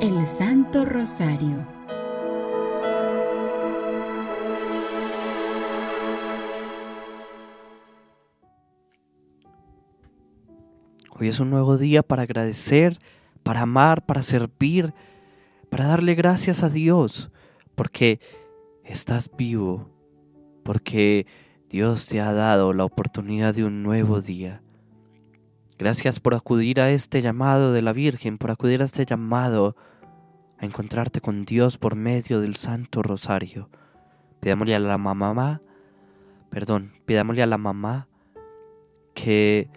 El Santo Rosario. Hoy es un nuevo día para agradecer, para amar, para servir, para darle gracias a Dios, porque estás vivo, porque Dios te ha dado la oportunidad de un nuevo día. Gracias por acudir a este llamado de la Virgen, por acudir a este llamado a encontrarte con Dios por medio del Santo Rosario. Pidámosle a la mamá, perdón, pidámosle a la mamá que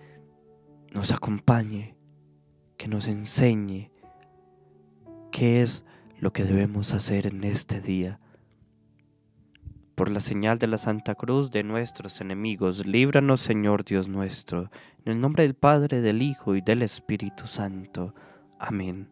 nos acompañe, que nos enseñe qué es lo que debemos hacer en este día. Por la señal de la Santa Cruz de nuestros enemigos, líbranos Señor Dios nuestro, en el nombre del Padre, del Hijo y del Espíritu Santo. Amén.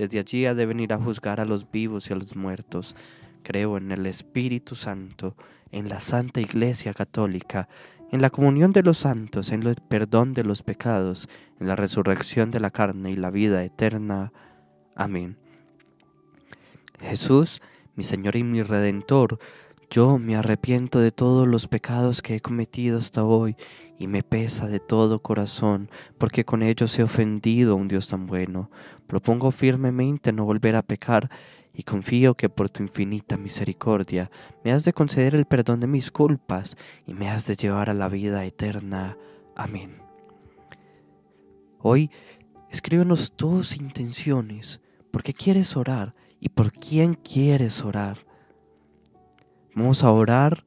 desde allí ha de venir a juzgar a los vivos y a los muertos. Creo en el Espíritu Santo, en la Santa Iglesia Católica, en la comunión de los santos, en el perdón de los pecados, en la resurrección de la carne y la vida eterna. Amén. Jesús, mi Señor y mi Redentor, yo me arrepiento de todos los pecados que he cometido hasta hoy y me pesa de todo corazón, porque con ellos he ofendido a un Dios tan bueno. Propongo firmemente no volver a pecar, y confío que por tu infinita misericordia me has de conceder el perdón de mis culpas y me has de llevar a la vida eterna. Amén. Hoy, escríbenos tus intenciones, por qué quieres orar y por quién quieres orar. Vamos a orar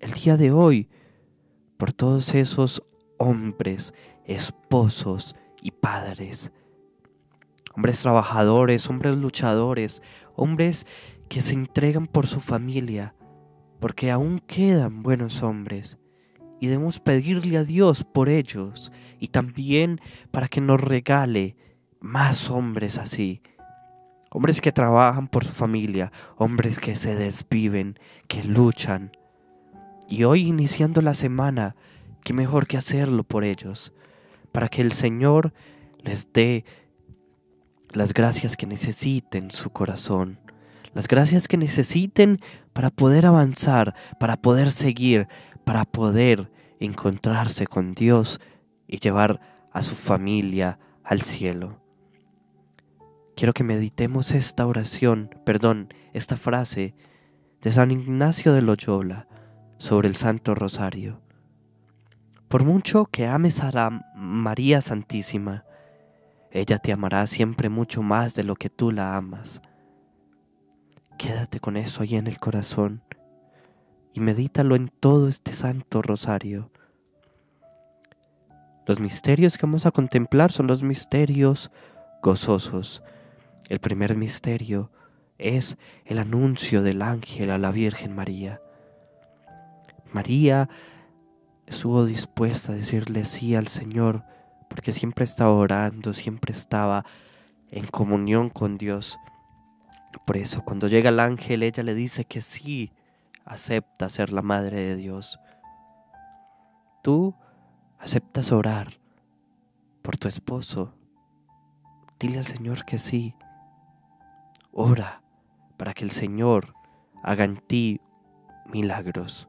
el día de hoy por todos esos hombres, esposos y padres, hombres trabajadores, hombres luchadores, hombres que se entregan por su familia, porque aún quedan buenos hombres. Y debemos pedirle a Dios por ellos y también para que nos regale más hombres así. Hombres que trabajan por su familia, hombres que se desviven, que luchan, y hoy iniciando la semana, qué mejor que hacerlo por ellos, para que el Señor les dé las gracias que necesiten su corazón, las gracias que necesiten para poder avanzar, para poder seguir, para poder encontrarse con Dios y llevar a su familia al cielo. Quiero que meditemos esta oración, perdón, esta frase de San Ignacio de Loyola sobre el Santo Rosario. Por mucho que ames a la María Santísima, ella te amará siempre mucho más de lo que tú la amas. Quédate con eso ahí en el corazón y medítalo en todo este santo rosario. Los misterios que vamos a contemplar son los misterios gozosos. El primer misterio es el anuncio del ángel a la Virgen María. María estuvo dispuesta a decirle sí al Señor porque siempre estaba orando, siempre estaba en comunión con Dios. Por eso cuando llega el ángel ella le dice que sí, acepta ser la madre de Dios. Tú aceptas orar por tu esposo. Dile al Señor que sí. Ora para que el Señor haga en ti milagros.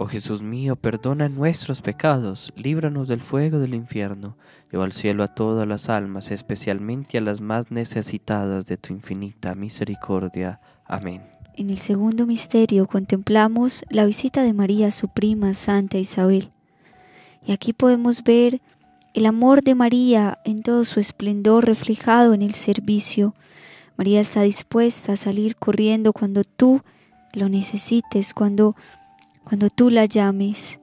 Oh Jesús mío, perdona nuestros pecados, líbranos del fuego del infierno, lleva al cielo a todas las almas, especialmente a las más necesitadas de tu infinita misericordia. Amén. En el segundo misterio contemplamos la visita de María su prima Santa Isabel. Y aquí podemos ver el amor de María en todo su esplendor reflejado en el servicio. María está dispuesta a salir corriendo cuando tú lo necesites, cuando cuando tú la llames.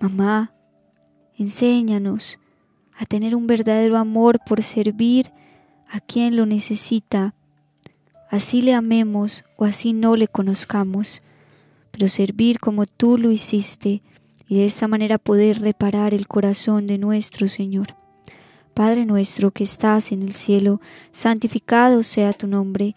Mamá, enséñanos a tener un verdadero amor por servir a quien lo necesita. Así le amemos o así no le conozcamos, pero servir como tú lo hiciste y de esta manera poder reparar el corazón de nuestro Señor. Padre nuestro que estás en el cielo, santificado sea tu nombre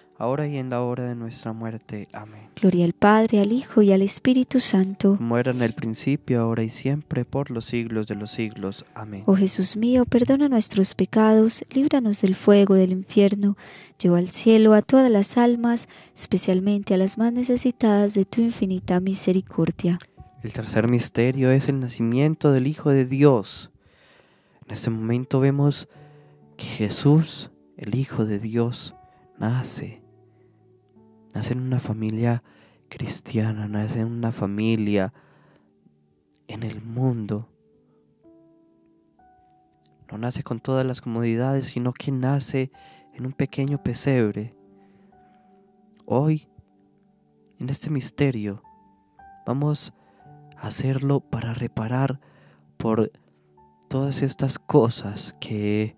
ahora y en la hora de nuestra muerte. Amén. Gloria al Padre, al Hijo y al Espíritu Santo. Muera en el principio, ahora y siempre, por los siglos de los siglos. Amén. Oh Jesús mío, perdona nuestros pecados, líbranos del fuego del infierno, lleva al cielo a todas las almas, especialmente a las más necesitadas de tu infinita misericordia. El tercer misterio es el nacimiento del Hijo de Dios. En este momento vemos que Jesús, el Hijo de Dios, nace nace en una familia cristiana, nace en una familia en el mundo. No nace con todas las comodidades, sino que nace en un pequeño pesebre. Hoy, en este misterio, vamos a hacerlo para reparar por todas estas cosas que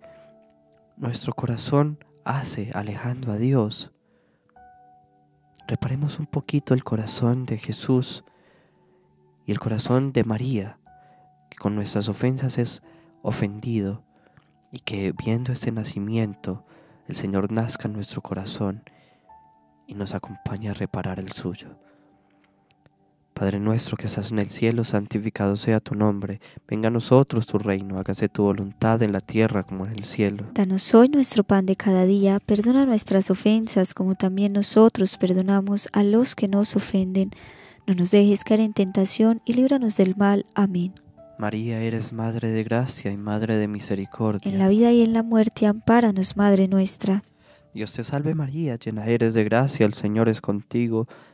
nuestro corazón hace alejando a Dios reparemos un poquito el corazón de Jesús y el corazón de María, que con nuestras ofensas es ofendido y que viendo este nacimiento, el Señor nazca en nuestro corazón y nos acompaña a reparar el suyo. Padre nuestro que estás en el cielo, santificado sea tu nombre. Venga a nosotros tu reino, hágase tu voluntad en la tierra como en el cielo. Danos hoy nuestro pan de cada día, perdona nuestras ofensas como también nosotros perdonamos a los que nos ofenden. No nos dejes caer en tentación y líbranos del mal. Amén. María, eres Madre de gracia y Madre de misericordia. En la vida y en la muerte, ampáranos, Madre nuestra. Dios te salve María, llena eres de gracia, el Señor es contigo.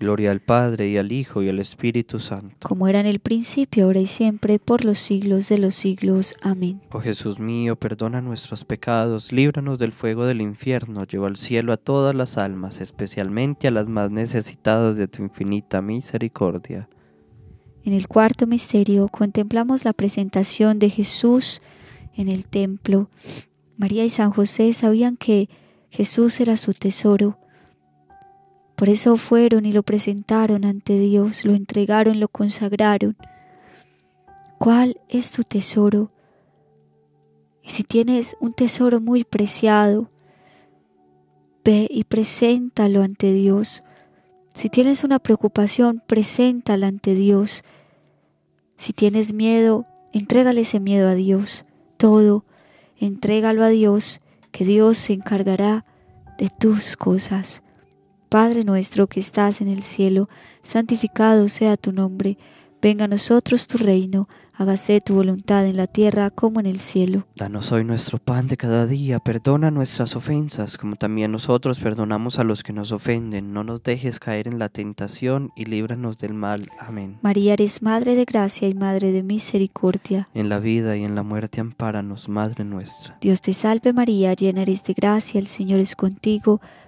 Gloria al Padre y al Hijo y al Espíritu Santo. Como era en el principio, ahora y siempre, por los siglos de los siglos. Amén. Oh Jesús mío, perdona nuestros pecados, líbranos del fuego del infierno, lleva al cielo a todas las almas, especialmente a las más necesitadas de tu infinita misericordia. En el cuarto misterio contemplamos la presentación de Jesús en el templo. María y San José sabían que Jesús era su tesoro por eso fueron y lo presentaron ante Dios, lo entregaron, lo consagraron. ¿Cuál es tu tesoro? Y si tienes un tesoro muy preciado, ve y preséntalo ante Dios. Si tienes una preocupación, preséntala ante Dios. Si tienes miedo, entrégale ese miedo a Dios. Todo, entrégalo a Dios, que Dios se encargará de tus cosas. Padre nuestro que estás en el cielo, santificado sea tu nombre, venga a nosotros tu reino, hágase tu voluntad en la tierra como en el cielo. Danos hoy nuestro pan de cada día, perdona nuestras ofensas como también nosotros perdonamos a los que nos ofenden, no nos dejes caer en la tentación y líbranos del mal. Amén. María eres Madre de gracia y Madre de misericordia. En la vida y en la muerte ampáranos, Madre nuestra. Dios te salve María, llena eres de gracia, el Señor es contigo.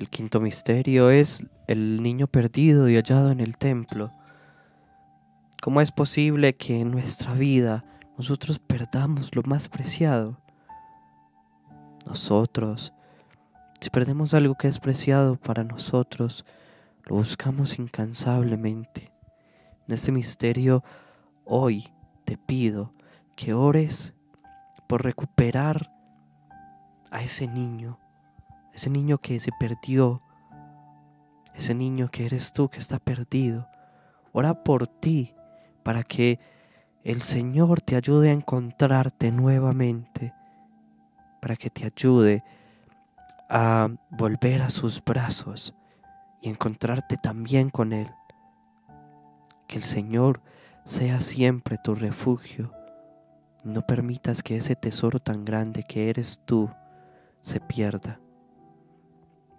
El quinto misterio es el niño perdido y hallado en el templo. ¿Cómo es posible que en nuestra vida nosotros perdamos lo más preciado? Nosotros, si perdemos algo que es preciado para nosotros, lo buscamos incansablemente. En este misterio, hoy te pido que ores por recuperar a ese niño ese niño que se perdió, ese niño que eres tú que está perdido. Ora por ti para que el Señor te ayude a encontrarte nuevamente, para que te ayude a volver a sus brazos y encontrarte también con Él. Que el Señor sea siempre tu refugio. No permitas que ese tesoro tan grande que eres tú se pierda.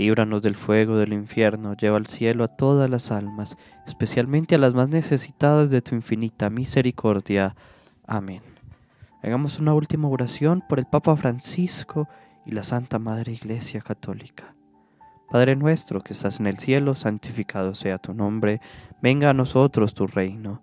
Líbranos del fuego del infierno, lleva al cielo a todas las almas, especialmente a las más necesitadas de tu infinita misericordia. Amén. Hagamos una última oración por el Papa Francisco y la Santa Madre Iglesia Católica. Padre nuestro que estás en el cielo, santificado sea tu nombre, venga a nosotros tu reino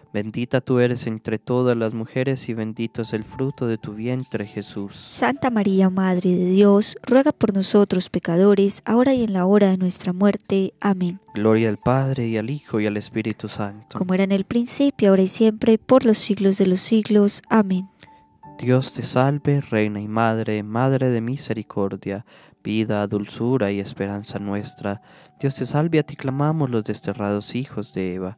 Bendita tú eres entre todas las mujeres y bendito es el fruto de tu vientre, Jesús. Santa María, Madre de Dios, ruega por nosotros pecadores, ahora y en la hora de nuestra muerte. Amén. Gloria al Padre y al Hijo y al Espíritu Santo. Como era en el principio, ahora y siempre, por los siglos de los siglos. Amén. Dios te salve, Reina y Madre, Madre de misericordia, vida, dulzura y esperanza nuestra. Dios te salve, a ti clamamos los desterrados hijos de Eva.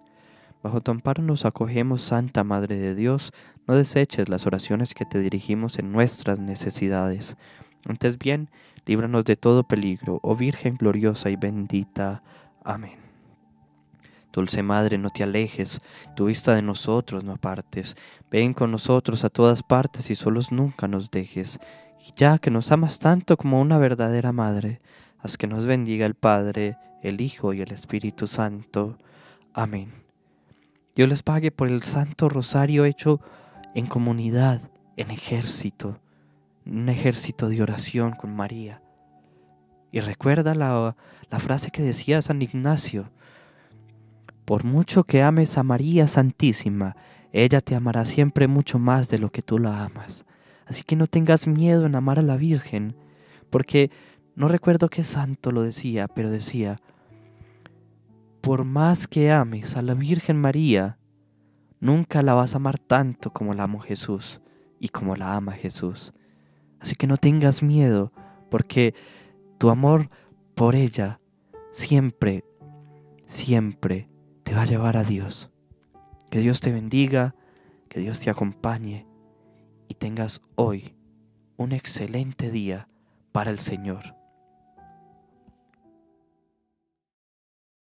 Bajo tu amparo nos acogemos, Santa Madre de Dios, no deseches las oraciones que te dirigimos en nuestras necesidades. Antes bien, líbranos de todo peligro, oh Virgen gloriosa y bendita. Amén. Dulce Madre, no te alejes, tu vista de nosotros no apartes, ven con nosotros a todas partes y solos nunca nos dejes. ya que nos amas tanto como una verdadera Madre, haz que nos bendiga el Padre, el Hijo y el Espíritu Santo. Amén. Dios les pague por el santo rosario hecho en comunidad, en ejército, un ejército de oración con María. Y recuerda la, la frase que decía San Ignacio, por mucho que ames a María Santísima, ella te amará siempre mucho más de lo que tú la amas. Así que no tengas miedo en amar a la Virgen, porque no recuerdo qué santo lo decía, pero decía, por más que ames a la Virgen María, nunca la vas a amar tanto como la amo Jesús y como la ama Jesús. Así que no tengas miedo, porque tu amor por ella siempre, siempre te va a llevar a Dios. Que Dios te bendiga, que Dios te acompañe y tengas hoy un excelente día para el Señor.